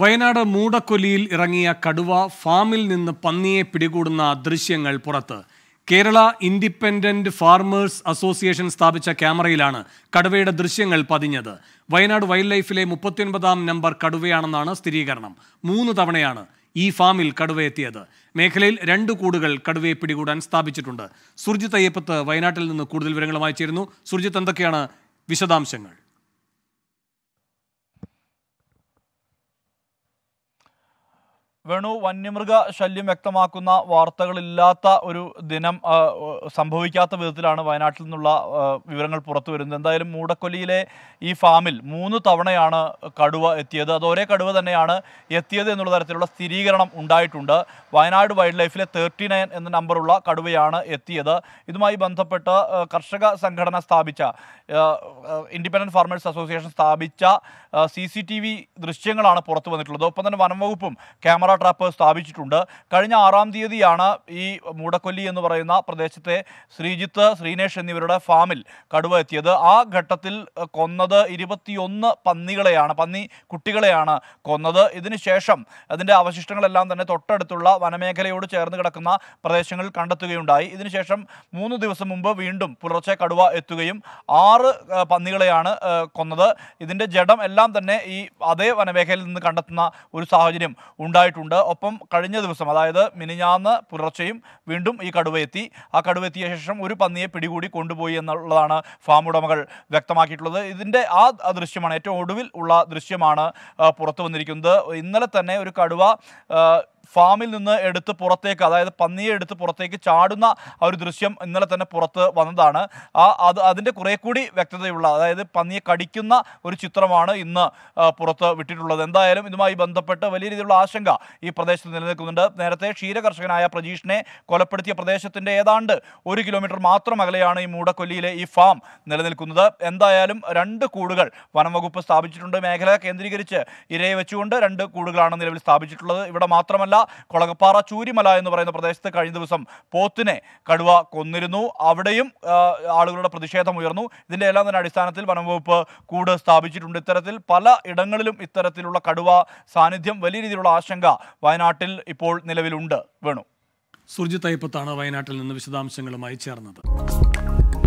വയനാട് മൂടക്കൊലിയിൽ ഇറങ്ങിയ കടുവ ഫാമിൽ നിന്ന് പന്നിയെ പിടികൂടുന്ന ദൃശ്യങ്ങൾ പുറത്ത് കേരള ഇൻഡിപെൻഡന്റ് ഫാർമേഴ്സ് അസോസിയേഷൻ സ്ഥാപിച്ച ക്യാമറയിലാണ് കടുവയുടെ ദൃശ്യങ്ങൾ പതിഞ്ഞത് വയനാട് വൈൽഡ് ലൈഫിലെ മുപ്പത്തിയൊൻപതാം നമ്പർ കടുവയാണെന്നാണ് സ്ഥിരീകരണം മൂന്ന് തവണയാണ് ഈ ഫാമിൽ കടുവയെത്തിയത് മേഖലയിൽ രണ്ട് കൂടുകൾ കടുവയെ പിടികൂടാൻ സ്ഥാപിച്ചിട്ടുണ്ട് സുർജിത് അയ്യപ്പത്ത് വയനാട്ടിൽ നിന്ന് കൂടുതൽ വിവരങ്ങളുമായി ചേരുന്നു സുർജിത്ത് എന്തൊക്കെയാണ് വിശദാംശങ്ങൾ വേണു വന്യമൃഗ ശല്യം വ്യക്തമാക്കുന്ന വാർത്തകളില്ലാത്ത ഒരു ദിനം സംഭവിക്കാത്ത വിധത്തിലാണ് വയനാട്ടിൽ നിന്നുള്ള വിവരങ്ങൾ പുറത്തു വരുന്നത് എന്തായാലും മൂടക്കൊല്ലിയിലെ ഈ ഫാമിൽ മൂന്ന് തവണയാണ് കടുവ എത്തിയത് അത് ഒരേ കടുവ തന്നെയാണ് എത്തിയത് എന്നുള്ള തരത്തിലുള്ള സ്ഥിരീകരണം ഉണ്ടായിട്ടുണ്ട് വയനാട് വൈൽഡ് ലൈഫിലെ തേർട്ടി നയൻ എന്ന നമ്പറുള്ള കടുവയാണ് എത്തിയത് ഇതുമായി ബന്ധപ്പെട്ട് കർഷക സംഘടന സ്ഥാപിച്ച ഇൻഡിപെൻഡൻറ്റ് ഫാർമേഴ്സ് അസോസിയേഷൻ സ്ഥാപിച്ച സി ദൃശ്യങ്ങളാണ് പുറത്തു വന്നിട്ടുള്ളത് ഒപ്പം തന്നെ വകുപ്പും ക്യാമറ ക്യാമറ ട്രാപ്പ് സ്ഥാപിച്ചിട്ടുണ്ട് കഴിഞ്ഞ ആറാം തീയതിയാണ് ഈ മൂടക്കൊല്ലി എന്ന് പറയുന്ന പ്രദേശത്തെ ശ്രീജിത്ത് ശ്രീനേഷ് എന്നിവരുടെ ഫാമിൽ കടുവ എത്തിയത് ആ ഘട്ടത്തിൽ കൊന്നത് ഇരുപത്തിയൊന്ന് പന്നികളെയാണ് പന്നി കുട്ടികളെയാണ് കൊന്നത് ഇതിനുശേഷം അതിൻ്റെ അവശിഷ്ടങ്ങളെല്ലാം തന്നെ തൊട്ടടുത്തുള്ള വനമേഖലയോട് ചേർന്ന് കിടക്കുന്ന പ്രദേശങ്ങൾ കണ്ടെത്തുകയുണ്ടായി ഇതിനുശേഷം മൂന്ന് ദിവസം മുമ്പ് വീണ്ടും പുലർച്ചെ കടുവ എത്തുകയും ആറ് പന്നികളെയാണ് കൊന്നത് ഇതിൻ്റെ ജഡം എല്ലാം തന്നെ ഈ അതേ വനമേഖലയിൽ നിന്ന് കണ്ടെത്തുന്ന ഒരു സാഹചര്യം ഉണ്ടായിട്ടുണ്ട് ഉണ്ട് ഒപ്പം കഴിഞ്ഞ ദിവസം അതായത് മിനിഞ്ഞാന്ന് പുലർച്ചെയും വീണ്ടും ഈ കടുവയെത്തി ആ കടുവെത്തിയ ശേഷം ഒരു പന്നിയെ പിടികൂടി കൊണ്ടുപോയി എന്നുള്ളതാണ് ഫാം ഉടമകൾ വ്യക്തമാക്കിയിട്ടുള്ളത് ഇതിൻ്റെ ആ ദൃശ്യമാണ് ഏറ്റവും ഒടുവിൽ ഉള്ള ദൃശ്യമാണ് പുറത്തു വന്നിരിക്കുന്നത് ഇന്നലെ തന്നെ ഒരു കടുവ ഫാമിൽ നിന്ന് എടുത്ത് പുറത്തേക്ക് അതായത് പന്നിയെ എടുത്ത് പുറത്തേക്ക് ചാടുന്ന ആ ഒരു ദൃശ്യം ഇന്നലെ തന്നെ പുറത്ത് വന്നതാണ് ആ അത് അതിൻ്റെ കുറേ കൂടി വ്യക്തതയുള്ള അതായത് പന്നിയെ കടിക്കുന്ന ഒരു ചിത്രമാണ് ഇന്ന് പുറത്ത് വിട്ടിട്ടുള്ളത് എന്തായാലും ഇതുമായി ബന്ധപ്പെട്ട് വലിയ രീതിയിലുള്ള ആശങ്ക ഈ പ്രദേശത്ത് നിലനിൽക്കുന്നുണ്ട് നേരത്തെ ക്ഷീരകർഷകനായ പ്രജീഷിനെ കൊലപ്പെടുത്തിയ പ്രദേശത്തിൻ്റെ ഏതാണ്ട് ഒരു കിലോമീറ്റർ മാത്രം അകലെയാണ് ഈ മൂടക്കൊല്ലിയിലെ ഈ ഫാം നിലനിൽക്കുന്നത് എന്തായാലും രണ്ട് കൂടുകൾ വനംവകുപ്പ് സ്ഥാപിച്ചിട്ടുണ്ട് മേഖല കേന്ദ്രീകരിച്ച് ഇരയെ വെച്ചുകൊണ്ട് രണ്ട് കൂടുകളാണ് നിലവിൽ സ്ഥാപിച്ചിട്ടുള്ളത് ഇവിടെ മാത്രമല്ല സ്ഥലമല്ല കൊളകപ്പാറ ചൂരിമല എന്ന് പറയുന്ന പ്രദേശത്ത് കഴിഞ്ഞ ദിവസം പോത്തിനെ കടുവ കൊന്നിരുന്നു അവിടെയും ആളുകളുടെ പ്രതിഷേധം ഉയർന്നു ഇതിൻ്റെ എല്ലാം തന്നെ അടിസ്ഥാനത്തിൽ വനംവകുപ്പ് കൂട് സ്ഥാപിച്ചിട്ടുണ്ട് ഇത്തരത്തിൽ പല ഇടങ്ങളിലും ഇത്തരത്തിലുള്ള കടുവ സാന്നിധ്യം വലിയ രീതിയിലുള്ള ആശങ്ക വയനാട്ടിൽ ഇപ്പോൾ നിലവിലുണ്ട് വേണു സുർജിത് അയ്യപ്പത്താണ് വയനാട്ടിൽ നിന്ന് വിശദാംശങ്ങളുമായി ചേർന്നത്